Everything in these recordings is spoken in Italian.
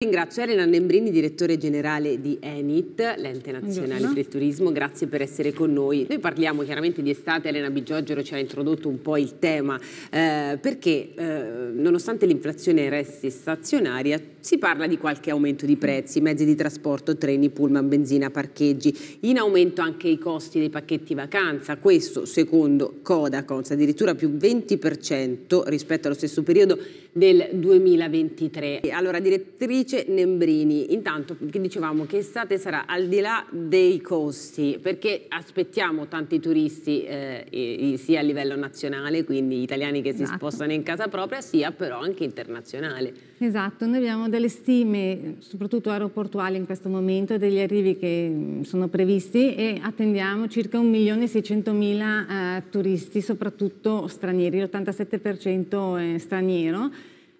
Ringrazio Elena Nembrini, direttore generale di ENIT, l'ente nazionale Buongiorno. del turismo, grazie per essere con noi. Noi parliamo chiaramente di estate, Elena Biggiogero ci ha introdotto un po' il tema, eh, perché eh, nonostante l'inflazione resti stazionaria, si parla di qualche aumento di prezzi, mezzi di trasporto, treni, pullman, benzina, parcheggi, in aumento anche i costi dei pacchetti vacanza, questo secondo Codacons addirittura più 20% rispetto allo stesso periodo del 2023. Allora, direttrice Vice Nembrini, intanto che dicevamo che estate sarà al di là dei costi, perché aspettiamo tanti turisti eh, sia a livello nazionale, quindi italiani che si esatto. spostano in casa propria, sia però anche internazionale. Esatto, noi abbiamo delle stime, soprattutto aeroportuali in questo momento, degli arrivi che mm, sono previsti e attendiamo circa 1.600.000 eh, turisti, soprattutto stranieri, l'87% è eh, straniero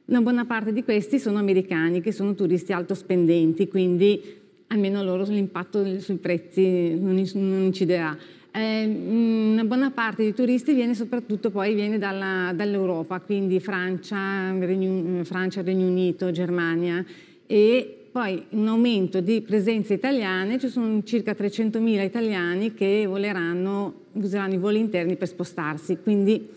una buona parte di questi sono americani, che sono turisti alto spendenti, quindi almeno loro l'impatto sui prezzi non, non inciderà. Eh, una buona parte dei turisti viene soprattutto poi viene dall'Europa, quindi Francia, Regno, Francia, Regno Unito, Germania e poi un aumento di presenze italiane, ci sono circa 300.000 italiani che voleranno, useranno i voli interni per spostarsi, quindi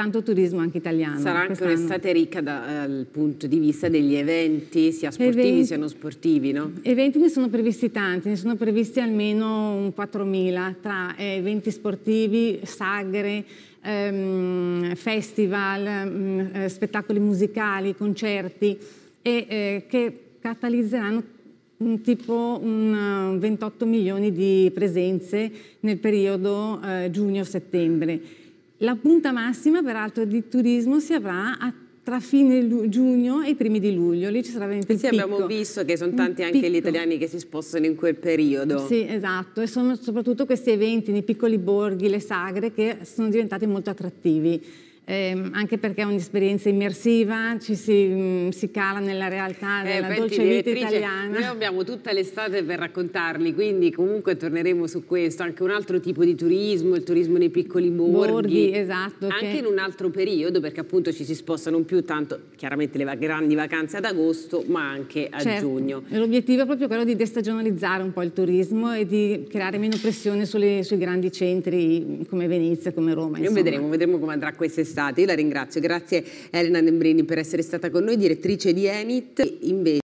tanto turismo anche italiano. Sarà anche un'estate ricca eh, dal punto di vista degli eventi, sia sportivi eventi, sia non sportivi, no? Eventi ne sono previsti tanti, ne sono previsti almeno un 4.000 tra eh, eventi sportivi, sagre, ehm, festival, ehm, spettacoli musicali, concerti e eh, che catalizzeranno un tipo un 28 milioni di presenze nel periodo eh, giugno-settembre. La punta massima, peraltro, di turismo si avrà a tra fine giugno e primi di luglio, lì ci sarà veramente sì, il picco. abbiamo visto che sono tanti anche picco. gli italiani che si spostano in quel periodo. Sì, esatto, e sono soprattutto questi eventi nei piccoli borghi, le sagre, che sono diventati molto attrattivi eh, anche perché è un'esperienza immersiva, ci si, mh, mm, si, cala nella realtà eh, della eh, dolce vita italiana. Noi abbiamo tutta l'estate per raccontarli, quindi comunque torneremo su questo, anche un altro tipo di turismo, il turismo nei piccoli borghi, borghi esatto, anche che... in un altro periodo, perché appunto ci si sposta non più tanto, chiaramente le grandi vacanze ad agosto, ma anche a certo. giugno. L'obiettivo è proprio quello di destagionalizzare un po' il turismo e di creare meno pressione sulle, sui grandi centri come Venezia, come Roma. Noi vedremo, vedremo come andrà questa estate stata. Io la ringrazio, grazie Elena Nembrini per essere stata con noi, direttrice di Enit.